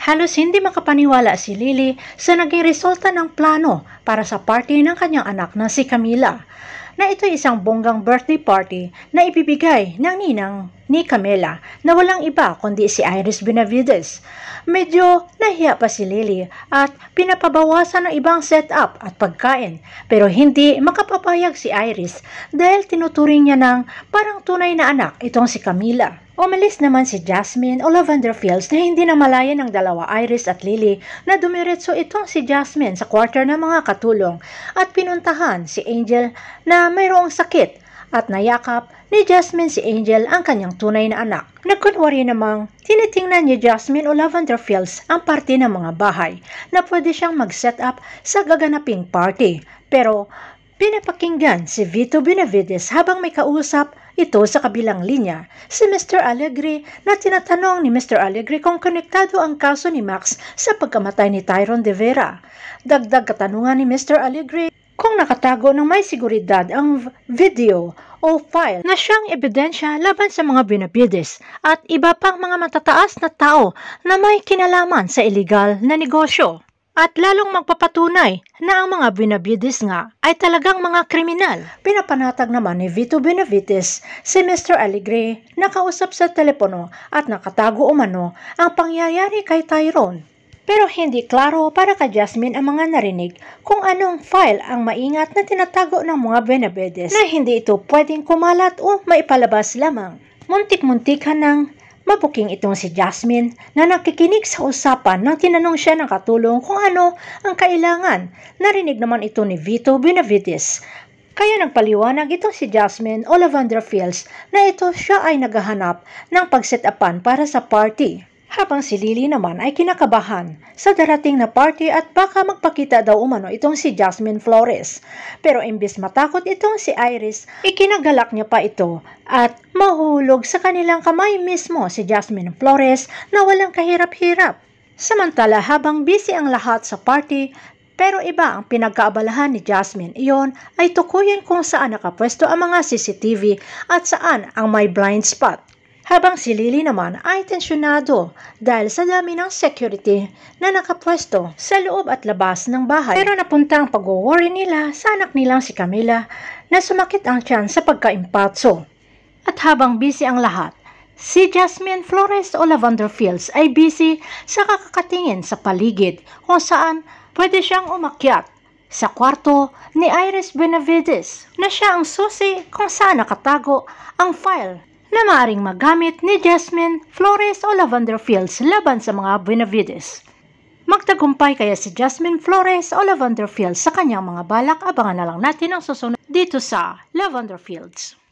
Halos hindi makapaniwala si Lily sa naging resulta ng plano para sa party ng kanyang anak na si Camila na ito isang bonggang birthday party na ibibigay ng ninang ni Camila na walang iba kundi si Iris Benavides. Medyo nahiya pa si Lily at pinapabawasan ng ibang setup at pagkain pero hindi makapapayag si Iris dahil tinuturing niya ng parang tunay na anak itong si Camila. Umalis naman si Jasmine o Lavender Fields na hindi namalayan ng dalawa Iris at Lily na dumiretso itong si Jasmine sa quarter ng mga katulong at pinuntahan si Angel na mayroong sakit at nayakap ni Jasmine si Angel ang kanyang tunay na anak. Nagkunwari namang tinitingnan ni Jasmine o Lavender Fields ang parte ng mga bahay na pwede siyang mag-set up sa gaganaping party. Pero Pinapakinggan si Vito Benavides habang may kausap ito sa kabilang linya si Mr. Allegri na tinatanong ni Mr. Allegri kung konektado ang kaso ni Max sa pagkamatay ni Tyron De Vera. Dagdag katanungan ni Mr. Allegri kung nakatago ng may seguridad ang video o file na siyang ebidensya laban sa mga Benavides at iba pang mga matataas na tao na may kinalaman sa ilegal na negosyo at lalong magpapatunay na ang mga Benavides nga ay talagang mga kriminal. Pinapanatag naman ni Vito Benavides si Mr. Alegre na kausap sa telepono at nakatago umano ang pangyayari kay Tyrone. Pero hindi klaro para ka Jasmine ang mga narinig kung anong file ang maingat na tinatago ng mga Benavides na hindi ito pwedeng kumalat o maipalabas lamang. Muntik-muntikan nang Mabuking itong si Jasmine na nakikinig sa usapan nang tinanong siya ng katulong kung ano ang kailangan. Narinig naman ito ni Vito Benavides. Kaya nagpaliwanag itong si Jasmine o Lavandra Fields na ito siya ay naghahanap ng pagset-upan para sa party habang si Lily naman ay kinakabahan sa darating na party at baka magpakita daw umano itong si Jasmine Flores. Pero imbis matakot itong si Iris, ikinagalak niya pa ito at mahulog sa kanilang kamay mismo si Jasmine Flores na walang kahirap-hirap. Samantala habang busy ang lahat sa party, pero iba ang pinagkaabalahan ni Jasmine iyon ay tukuyin kung saan nakapwesto ang mga CCTV at saan ang may blind spot habang si Lily naman ay tensyonado dahil sa dami ng security na nakapwesto sa loob at labas ng bahay. Pero napunta ang pag-worry nila sa anak nilang si Camila na sumakit ang tiyan sa pagkaimpatso. At habang busy ang lahat, si Jasmine Flores o Lavender Fields ay busy sa kakakatingin sa paligid kung saan pwede siyang umakyat sa kwarto ni Iris Benavides na siya ang susi kung saan nakatago ang file na maaring magamit ni Jasmine Flores o Lavender Fields laban sa mga Benavides. Magtagumpay kaya si Jasmine Flores o Lavender Fields sa kanyang mga balak, abangan na lang natin ang susunod dito sa Lavender Fields.